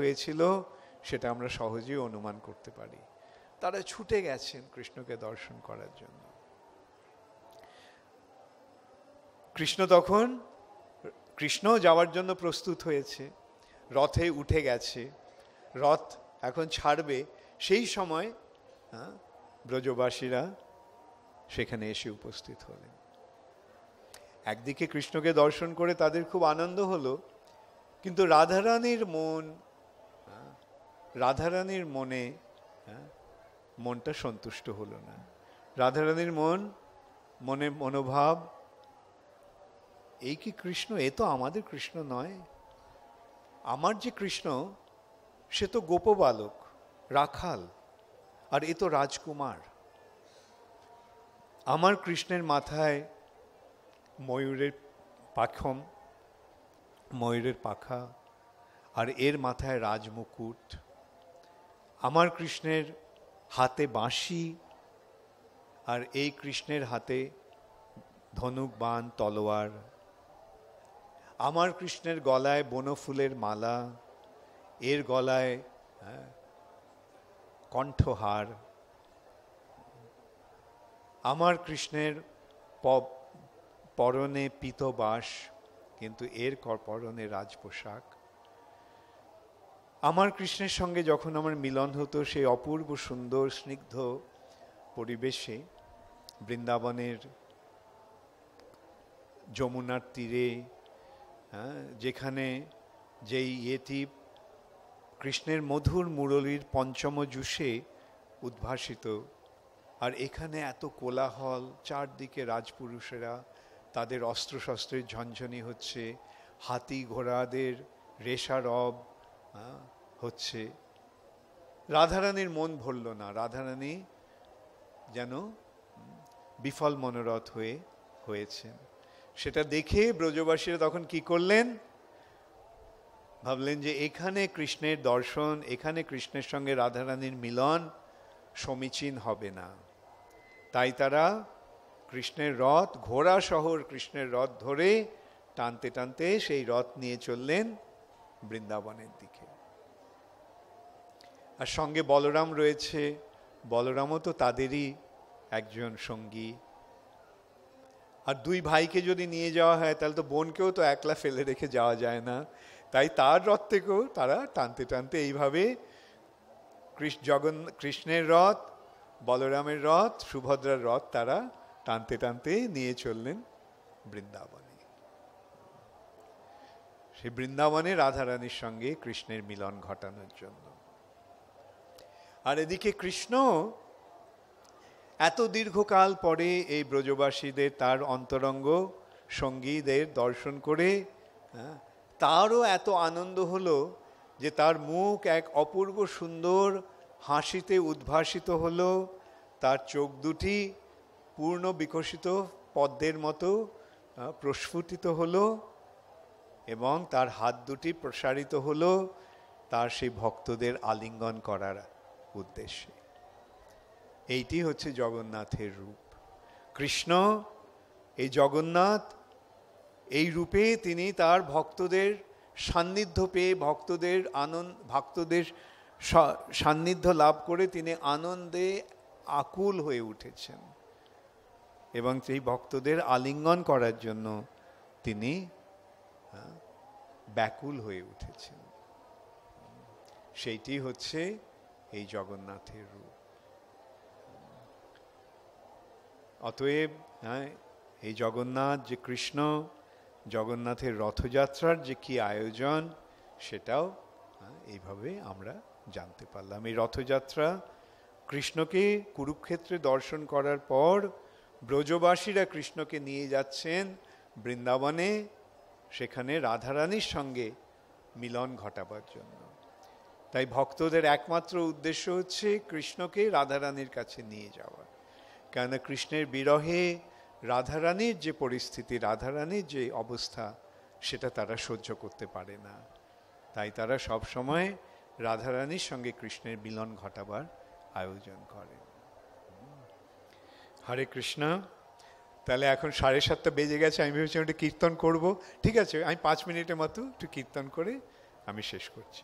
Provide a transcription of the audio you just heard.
হয়েছিল সেটা আমরা সহজেই অনুমান করতে পারি তারা ছুটে গেছেন কৃষ্ণকে দর্শন করার জন্য কৃষ্ণ তখন কৃষ্ণ যাওয়ার জন্য প্রস্তুত হয়েছে রথে উঠে গেছে রথ এখন ছাড়বে সেই সময় ব্রজবাসীরা সেখানে এসে উপস্থিত হলেন একদিকে কৃষ্ণকে দর্শন করে তাদের খুব আনন্দ হলো কিন্তু রাধারানীর মন রাধারানীর মনে হ্যাঁ, মনটা সন্তুষ্ট হলো না রাধারানীর মন মনে মনোভাব এই কি কৃষ্ণ এ তো আমাদের কৃষ্ণ নয় আমার যে কৃষ্ণ সে তো গোপবালক রাখাল আর এ তো রাজকুমার আমার কৃষ্ণের মাথায় ময়ূরের পাখম ময়ূরের পাখা আর এর মাথায় রাজমুকুট আমার কৃষ্ণের হাতে বাঁশি আর এই কৃষ্ণের হাতে ধনুক বান তলোয়ার আমার কৃষ্ণের গলায় বনফুলের মালা এর গলায় হ্যাঁ, কণ্ঠহার আমার কৃষ্ণের পরনে পিতবাস কিন্তু এর পরনে রাজপোশাক আমার কৃষ্ণের সঙ্গে যখন আমার মিলন হতো সেই অপূর্ব সুন্দর স্নিগ্ধ পরিবেশে বৃন্দাবনের যমুনার তীরে হ্যাঁ, যেখানে যেই ইয়েটি কৃষ্ণের মধুর মুরলীর পঞ্চম জুসে উদ্ভাসিত আর এখানে এত কোলাহল চারদিকে রাজপুরুষেরা তাদের অস্ত্রশস্ত্রের ঝনঝনি হচ্ছে হাতি ঘোড়াদের রেশারব হচ্ছে রাধারানীর মন ভরল না রাধারানী যেন বিফল মনোরথ হয়ে হয়েছেন সেটা দেখে ব্রজবাসীরা তখন কি করলেন ভাবলেন যে এখানে কৃষ্ণের দর্শন এখানে কৃষ্ণের সঙ্গে রাধারানীর মিলন সমীচীন হবে না তাই তারা কৃষ্ণের রথ ঘোড়া শহর কৃষ্ণের রথ ধরে টানতে টানতে সেই রথ নিয়ে চললেন বৃন্দাবনের দিকে আর সঙ্গে বলরাম রয়েছে বলরামও তো তাদেরই একজন সঙ্গী আর দুই ভাইকে যদি নিয়ে যাওয়া হয় তাহলে তো বোনকেও তো একলা ফেলে রেখে যাওয়া যায় না তাই তার রথ থেকেও তারা টানতে টানতে এইভাবে জগন কৃষ্ণের রথ বলরামের রথ সুভদ্রার রথ তারা টানতে টানতে নিয়ে চললেন বৃন্দাবনে সে বৃন্দাবনে রাধারানীর সঙ্গে কৃষ্ণের মিলন ঘটানোর জন্য আর এদিকে কৃষ্ণ এত দীর্ঘকাল পরে এই ব্রজবাসীদের তার অন্তরঙ্গ সঙ্গীদের দর্শন করে হ্যাঁ, তারও এত আনন্দ হলো যে তার মুখ এক অপূর্ব সুন্দর হাসিতে উদ্ভাসিত হলো তার চোখ দুটি পূর্ণ বিকশিত পদ্মের মতো প্রস্ফুটিত হলো এবং তার হাত দুটি প্রসারিত হলো তার সেই ভক্তদের আলিঙ্গন করার উদ্দেশ্যে এইটি হচ্ছে জগন্নাথের রূপ কৃষ্ণ এই জগন্নাথ এই রূপে তিনি তার ভক্তদের সান্নিধ্য পেয়ে ভক্তদের আনন্দ ভক্তদের সান্নিধ্য লাভ করে তিনি আনন্দে আকুল হয়ে উঠেছেন এবং সেই ভক্তদের আলিঙ্গন করার জন্য তিনি ব্যাকুল হয়ে উঠেছেন সেইটি হচ্ছে এই জগন্নাথের রূপ অতএব হ্যাঁ এই জগন্নাথ যে কৃষ্ণ জগন্নাথের রথযাত্রার যে কি আয়োজন সেটাও হ্যাঁ, এইভাবে আমরা জানতে পারলাম এই রথযাত্রা কৃষ্ণকে কুরুক্ষেত্রে দর্শন করার পর ব্রজবাসীরা কৃষ্ণকে নিয়ে যাচ্ছেন বৃন্দাবনে সেখানে রাধারানীর সঙ্গে মিলন ঘটাবার জন্য তাই ভক্তদের একমাত্র উদ্দেশ্য হচ্ছে কৃষ্ণকে রাধারানীর কাছে নিয়ে যাওয়া কেননা কৃষ্ণের বিরহে রাধারানীর যে পরিস্থিতি রাধারানীর যে অবস্থা সেটা তারা সহ্য করতে পারে না তাই তারা সব সময় রাধারানীর সঙ্গে কৃষ্ণের মিলন ঘটাবার আয়োজন করে হরে কৃষ্ণ তাহলে এখন সাড়ে সাতটা বেজে গেছে আমি ভেবেছিলাম একটু কীর্তন করব ঠিক আছে আমি পাঁচ মিনিটের মতো একটু কীর্তন করে আমি শেষ করছি